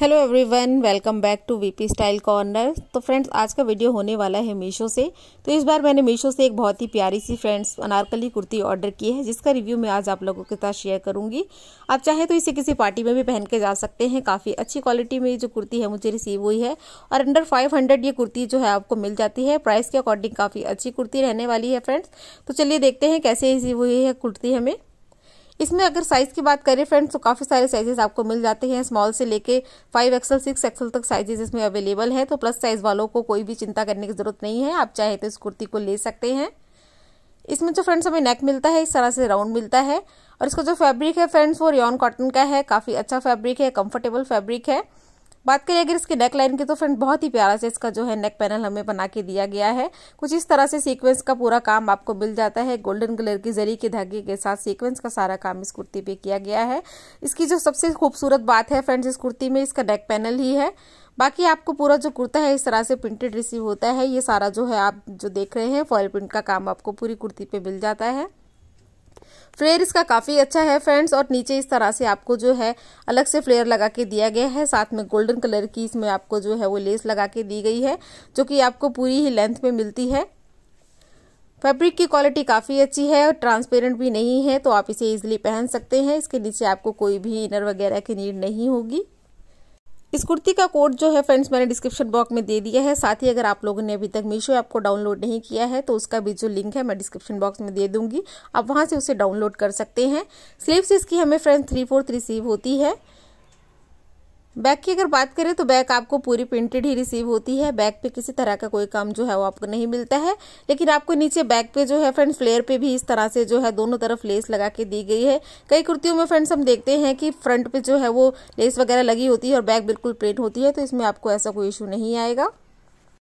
hello everyone welcome back to VP style corner तो friends आज का वीडियो होने वाला है मीशो से तो इस बार मैंने मीशो से एक बहुत ही प्यारी सी फ्रेंड्स अनारकली कुर्ती ऑर्डर की है जिसका रिव्यू मैं आज आप लोगों के साथ शेयर करूंगी आप चाहे तो इसे किसी पार्टी में भी पहन के जा सकते हैं काफ़ी अच्छी क्वालिटी में जो कुर्ती है मुझे रिसीव हुई है और अंडर फाइव ये कुर्ती जो है आपको मिल जाती है प्राइस के अकॉर्डिंग काफ़ी अच्छी कुर्ती रहने वाली है फ्रेंड्स तो चलिए देखते हैं कैसे रिसीव हुई है कुर्ती हमें इसमें अगर साइज़ की बात करें फ्रेंड्स तो काफ़ी सारे साइजेस आपको मिल जाते हैं स्मॉल से लेके फाइव एक्सल सिक्स एक्सल तक साइजेस इसमें अवेलेबल है तो प्लस साइज़ वालों को कोई भी चिंता करने की ज़रूरत नहीं है आप चाहे तो इस कुर्ती को ले सकते हैं इसमें जो फ्रेंड्स हमें नेक मिलता है इस तरह से राउंड मिलता है और इसका जो फैब्रिक है फ्रेंड्स वो रियॉन कॉटन का है काफ़ी अच्छा फैब्रिक है कंफर्टेबल फैब्रिक है बात करें अगर इसके नेक लाइन की तो फ्रेंड बहुत ही प्यारा से इसका जो है नेक पैनल हमें बना के दिया गया है कुछ इस तरह से सीक्वेंस का पूरा काम आपको मिल जाता है गोल्डन कलर की जरी के धागे के साथ सीक्वेंस का सारा काम इस कुर्ती पे किया गया है इसकी जो सबसे खूबसूरत बात है फ्रेंड्स इस कुर्ती में इसका नेक पैनल ही है बाकी आपको पूरा जो कुर्ता है इस तरह से प्रिंटेड रिसीव होता है ये सारा जो है आप जो देख रहे हैं फॉयल प्रिंट का काम आपको पूरी कुर्ती पे मिल जाता है फ्लेयर इसका काफ़ी अच्छा है फ्रेंड्स और नीचे इस तरह से आपको जो है अलग से फ्लेयर लगा के दिया गया है साथ में गोल्डन कलर की इसमें आपको जो है वो लेस लगा के दी गई है जो कि आपको पूरी ही लेंथ में मिलती है फैब्रिक की क्वालिटी काफ़ी अच्छी है और ट्रांसपेरेंट भी नहीं है तो आप इसे इजिली पहन सकते हैं इसके नीचे आपको कोई भी इनर वगैरह की नीड नहीं होगी इस कुर्ती का कोड जो है फ्रेंड्स मैंने डिस्क्रिप्शन बॉक्स में दे दिया है साथ ही अगर आप लोगों ने अभी तक मीशो ऐप को डाउनलोड नहीं किया है तो उसका भी जो लिंक है मैं डिस्क्रिप्शन बॉक्स में दे दूंगी आप वहाँ से उसे डाउनलोड कर सकते हैं स्लीव्स इसकी हमें फ्रेंड्स थ्री फोर्थ रिसीव होती है बैक की अगर बात करें तो बैक आपको पूरी प्रिंटेड ही रिसीव होती है बैक पे किसी तरह का कोई काम जो है वो आपको नहीं मिलता है लेकिन आपको नीचे बैक पे जो है फ्रेंड्स फ्लेयर पे भी इस तरह से जो है दोनों तरफ लेस लगा के दी गई है कई कुर्तियों में फ्रेंड्स हम देखते हैं कि फ्रंट पे जो है वो लेस वगैरह लगी होती है और बैक बिल्कुल प्लेन होती है तो इसमें आपको ऐसा कोई इशू नहीं आएगा